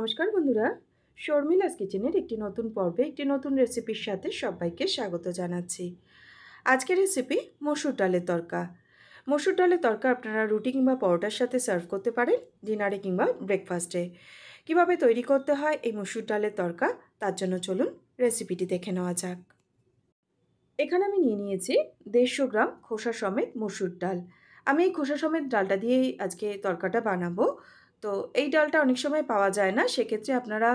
নমস্কার বন্ধুরা শর্মিলাস কিচেনের একটি নতুন পর্বে একটি নতুন রেসিপির সাথে সবাইকে স্বাগত জানাচ্ছি আজকের রেসিপি মসুর ডালের তরকা মসুর ডালের তরকা আপনারা রুটি কিংবা পরোটার সাথে সার্ভ করতে পারেন ডিনারে কিংবা ব্রেকফাস্টে কিভাবে তৈরি করতে হয় এই মসুর ডালের তরকা তার জন্য চলুন রেসিপিটি দেখে নেওয়া যাক এখানে আমি নিয়ে নিয়েছি দেড়শো গ্রাম খোসা সমেত মসুর ডাল আমি এই খোসা সমেত ডালটা দিয়েই আজকে তরকাটা বানাবো তো এই ডালটা অনেক সময় পাওয়া যায় না সেক্ষেত্রে আপনারা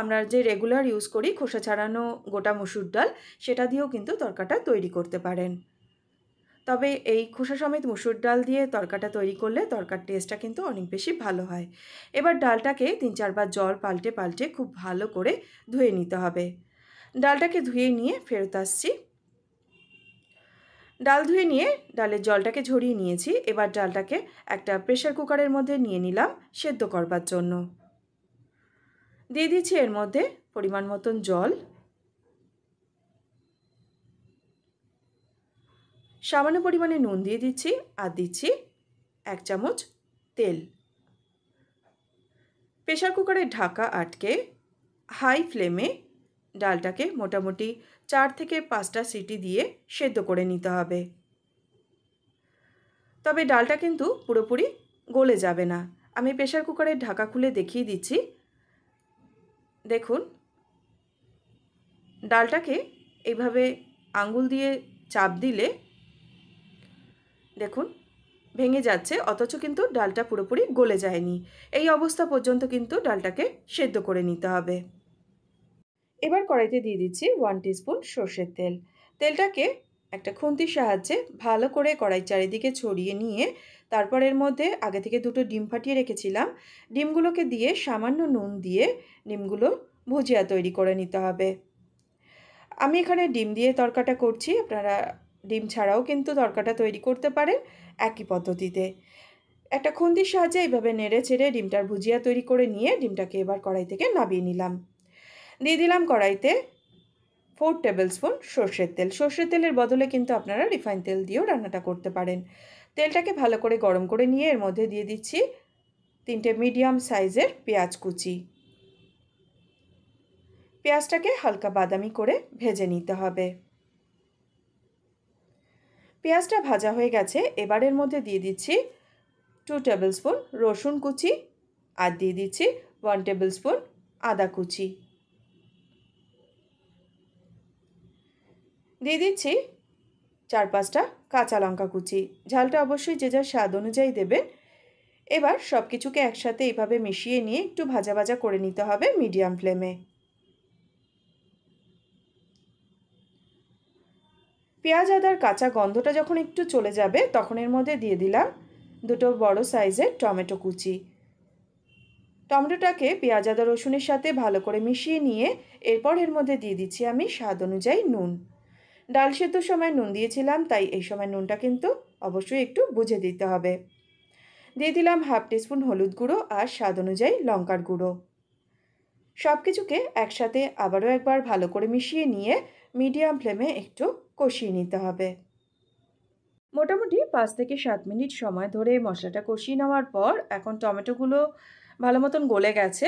আমরা যে রেগুলার ইউজ করি খোসা ছাড়ানো গোটা মসুর ডাল সেটা দিয়েও কিন্তু তরকাটা তৈরি করতে পারেন তবে এই খোসা সমেত মুসুর ডাল দিয়ে তরকাটা তৈরি করলে তরকার টেস্টটা কিন্তু অনেক বেশি ভালো হয় এবার ডালটাকে তিন চারবার জল পাল্টে পাল্টে খুব ভালো করে ধুয়ে নিতে হবে ডালটাকে ধুয়ে নিয়ে ফেরত আসছি ডাল ধুয়ে নিয়ে ডালের জলটাকে ঝরিয়ে নিয়েছি এবার ডালটাকে একটা প্রেশার কুকারের মধ্যে নিয়ে নিলাম সেদ্ধ করবার জন্য দিয়ে দিচ্ছি এর মধ্যে পরিমাণ মতন জল সামান্য পরিমাণে নুন দিয়ে দিচ্ছি আর দিচ্ছি এক চামচ তেল প্রেশার কুকারের ঢাকা আটকে হাই ফ্লেমে ডালটাকে মোটামুটি চার থেকে পাঁচটা সিটি দিয়ে সেদ্ধ করে নিতে হবে তবে ডালটা কিন্তু পুরোপুরি গলে যাবে না আমি প্রেশার কুকারের ঢাকা খুলে দেখিয়ে দিচ্ছি দেখুন ডালটাকে এইভাবে আঙ্গুল দিয়ে চাপ দিলে দেখুন ভেঙে যাচ্ছে অথচ কিন্তু ডালটা পুরোপুরি গলে যায়নি এই অবস্থা পর্যন্ত কিন্তু ডালটাকে সেদ্ধ করে নিতে হবে এবার কড়াইতে দিয়ে দিচ্ছি ওয়ান টিস্পুন সর্ষের তেল তেলটাকে একটা খুন্তির সাহায্যে ভালো করে কড়াই চারিদিকে ছড়িয়ে নিয়ে তারপর এর মধ্যে আগে থেকে দুটো ডিম ফাটিয়ে রেখেছিলাম ডিমগুলোকে দিয়ে সামান্য নুন দিয়ে ডিমগুলো ভুজিয়া তৈরি করে নিতে হবে আমি এখানে ডিম দিয়ে তরকাটা করছি আপনারা ডিম ছাড়াও কিন্তু তরকাটা তৈরি করতে পারেন একই পদ্ধতিতে একটা খুন্তির সাহায্যে এইভাবে নেড়ে ছেড়ে ডিমটার ভুজিয়া তৈরি করে নিয়ে ডিমটাকে এবার কড়াই থেকে নাবিয়ে নিলাম দিয়ে দিলাম কড়াইতে ফোর টেবিল স্পুন সর্ষের তেল সর্ষের তেলের বদলে কিন্তু আপনারা রিফাইন তেল দিয়েও রান্নাটা করতে পারেন তেলটাকে ভালো করে গরম করে নিয়ে এর মধ্যে দিয়ে দিচ্ছি তিনটে মিডিয়াম সাইজের পেঁয়াজ কুচি পেঁয়াজটাকে হালকা বাদামি করে ভেজে নিতে হবে পেঁয়াজটা ভাজা হয়ে গেছে এবারের মধ্যে দিয়ে দিচ্ছি টু টেবিল স্পুন রসুন কুচি আর দিয়ে দিচ্ছি ওয়ান টেবিল স্পুন আদা কুচি দিয়ে দিচ্ছি চার পাঁচটা কাঁচা লঙ্কা কুচি ঝালটা অবশ্যই যে যার স্বাদ অনুযায়ী দেবেন এবার সব কিছুকে একসাথে এইভাবে মিশিয়ে নিয়ে একটু ভাজা ভাজা করে নিতে হবে মিডিয়াম ফ্লেমে পেঁয়াজ আদার কাঁচা গন্ধটা যখন একটু চলে যাবে তখন এর মধ্যে দিয়ে দিলাম দুটো বড় সাইজের টমেটো কুচি টমেটোটাকে পেঁয়াজ আদা রসুনের সাথে ভালো করে মিশিয়ে নিয়ে এরপর এর মধ্যে দিয়ে দিচ্ছি আমি স্বাদ অনুযায়ী নুন ডাল সেদ্ধর সময় নুন দিয়েছিলাম তাই এই সময় নুনটা কিন্তু অবশ্যই একটু বুঝে দিতে হবে দিয়ে দিলাম হাফ টিস্পুন হলুদ গুঁড়ো আর স্বাদ অনুযায়ী লঙ্কার গুঁড়ো সব কিছুকে একসাথে আবারও একবার ভালো করে মিশিয়ে নিয়ে মিডিয়াম ফ্লেমে একটু কষিয়ে নিতে হবে মোটামুটি পাঁচ থেকে সাত মিনিট সময় ধরে মশলাটা কষিয়ে নেওয়ার পর এখন টমেটোগুলো ভালো মতন গলে গেছে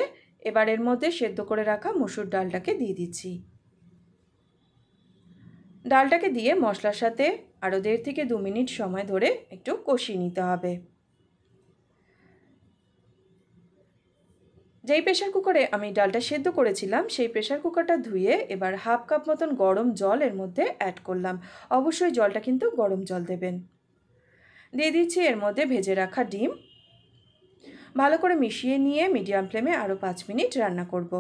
এবার এর মধ্যে সেদ্ধ করে রাখা মুসুর ডালটাকে দিয়ে দিচ্ছি ডালটাকে দিয়ে মশলার সাথে আরও দেড় থেকে দু মিনিট সময় ধরে একটু কষিয়ে নিতে হবে যেই প্রেশার কুকারে আমি ডালটা সেদ্ধ করেছিলাম সেই প্রেশার কুকারটা ধুয়ে এবার হাফ কাপ মতন গরম জল এর মধ্যে অ্যাড করলাম অবশ্যই জলটা কিন্তু গরম জল দেবেন দিয়ে দিচ্ছি এর মধ্যে ভেজে রাখা ডিম ভালো করে মিশিয়ে নিয়ে মিডিয়াম ফ্লেমে আরও পাঁচ মিনিট রান্না করব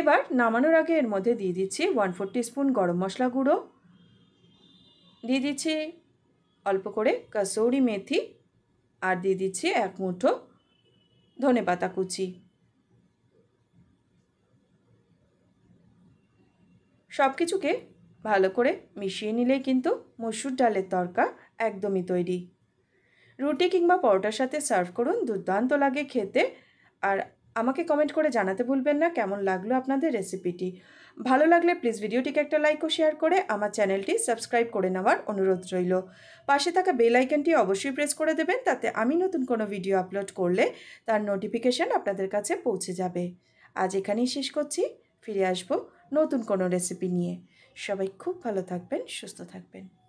এবার নামানোর আগে এর মধ্যে দিয়ে দিচ্ছি ওয়ান ফোর স্পুন গরম মশলা গুঁড়ো দিয়ে দিচ্ছি অল্প করে কাসৌরি মেথি আর দিয়ে দিচ্ছি এক মুঠো ধনে পাতা কুচি সব কিছুকে ভালো করে মিশিয়ে নিলেই কিন্তু মসুর ডালের তরকা একদমই তৈরি রুটি কিংবা পরোটার সাথে সার্ভ করুন দুর্দান্ত লাগে খেতে আর আমাকে কমেন্ট করে জানাতে ভুলবেন না কেমন লাগলো আপনাদের রেসিপিটি ভালো লাগলে প্লিজ ভিডিওটিকে একটা লাইক ও শেয়ার করে আমার চ্যানেলটি সাবস্ক্রাইব করে নেওয়ার অনুরোধ রইল পাশে থাকা বেল আইকনটি অবশ্যই প্রেস করে দেবেন তাতে আমি নতুন কোনো ভিডিও আপলোড করলে তার নোটিফিকেশান আপনাদের কাছে পৌঁছে যাবে আজ এখানেই শেষ করছি ফিরে আসব নতুন কোনো রেসিপি নিয়ে সবাই খুব ভালো থাকবেন সুস্থ থাকবেন